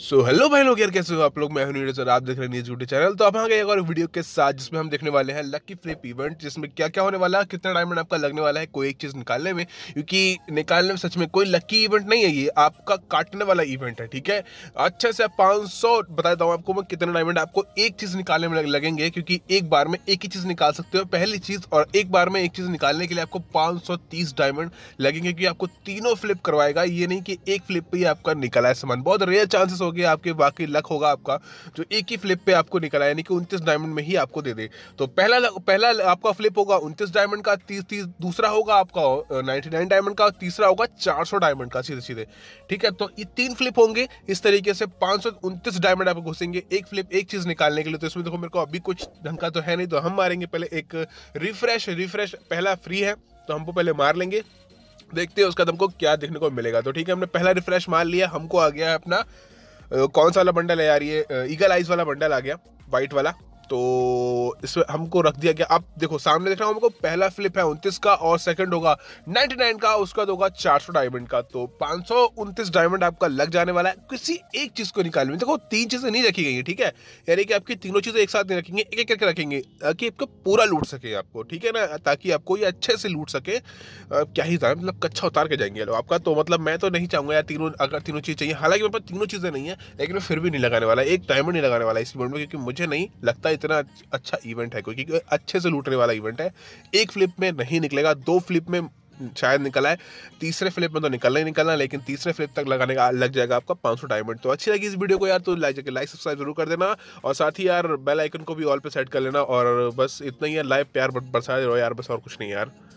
सो so, hello भाई लोग यार कैसे हो आप लोग मैं हूं सर आप देख रहे हैं न्यूज यूट्यूब चैनल तो आप आगे एक और वीडियो के साथ जिसमें हम देखने वाले हैं लकी फ्लिप इवेंट जिसमें क्या क्या होने वाला है कितना डायमंड आपका लगने वाला है कोई एक चीज़ निकालने में क्योंकि निकालने में सच में कोई लकी इवेंट नहीं है ये आपका काटने वाला इवेंट है ठीक है अच्छे से पाँच सौ बता देता हूँ आपको मैं कितना डायमंड आपको एक चीज़ निकालने में लगेंगे क्योंकि एक बार में एक ही चीज़ निकाल सकते हो पहली चीज़ और एक बार में एक चीज़ निकालने के लिए आपको पाँच डायमंड लगेंगे क्योंकि आपको तीनों फ्लिप करवाएगा ये नहीं कि एक फ्लिप पर ही आपका निकाला है सामान बहुत रेयर चांसेस होगी आपके बाकी लक होगा आपका जो एक ही फ्लिप पे आपको निकला यानी कि उनतीस डायमंड में ही आपको दे दे तो पहला पहला आपका फ्लिप होगा उनतीस डायमंड का तीस तीस दूसरा होगा आपका नाइन्टी नाइन डायमंड का तीसरा होगा चार सौ डायमंड का सीधे सीधे ठीक है तो ये तीन फ्लिप होंगे इस तरीके से पाँच सौ उनतीस डायमंड आपको घुसेंगे एक फ्लिप एक चीज़ निकालने के लिए तो इसमें देखो मेरे को अभी कुछ ढंग का तो है नहीं तो हम मारेंगे पहले एक रिफ्रेश रिफ्रेश पहला फ्री है तो हमको पहले मार लेंगे देखते हैं उसका हमको क्या देखने को मिलेगा तो ठीक है हमने पहला रिफ्रेश मार लिया हमको आ गया है अपना कौन सा वाला बंडल है यार ये ईगल आइज वाला बंडल आ गया वाइट वाला तो इसमें हमको रख दिया गया अब देखो सामने देख रहा हूँ हमको पहला फ्लिप है उनतीस का और सेकंड होगा 99 का उसका तो होगा 400 डायमंड का तो पाँच डायमंड आपका लग जाने वाला है किसी एक चीज़ को निकालने में देखो तीन चीज़ें नहीं रखी गई हैं ठीक है यानी कि आपकी तीनों चीज़ें एक साथ नहीं रखेंगे एक एक करके रखेंगे ताकि आपको पूरा लूट सके आपको ठीक है ना ताकि आपको ये अच्छे से लूट सके क्या ही था मतलब कच्चा उतार के जाएंगे आपका तो मतलब मैं तो नहीं चाहूँगा यार तीनों अगर तीनों चीज़ चाहिए हालांकि मेरे पास तीनों चीज़ें नहीं है लेकिन मैं फिर भी नहीं लगाने वाला एक डायमंड नहीं लगाने वाला इस मोड में क्योंकि मुझे नहीं लगता इतना अच्छा इवेंट है क्योंकि अच्छे से लूटने वाला इवेंट है एक फ्लिप में नहीं निकलेगा दो फ्लिप में शायद निकला है तीसरे फ्लिप में तो निकलना ही निकलना लेकिन तीसरे फ्लिप तक लगाने का लग जाएगा आपका 500 सौ डायमंड तो अच्छी लगी इस वीडियो को यार तो लाइक जाके लाइक सब्सक्राइब जरूर कर देना और साथ ही यार बेल आइकन को भी ऑल पे सेट कर लेना और बस इतना ही है लाइव प्यार बरसाए रहो यार बस और कुछ नहीं यार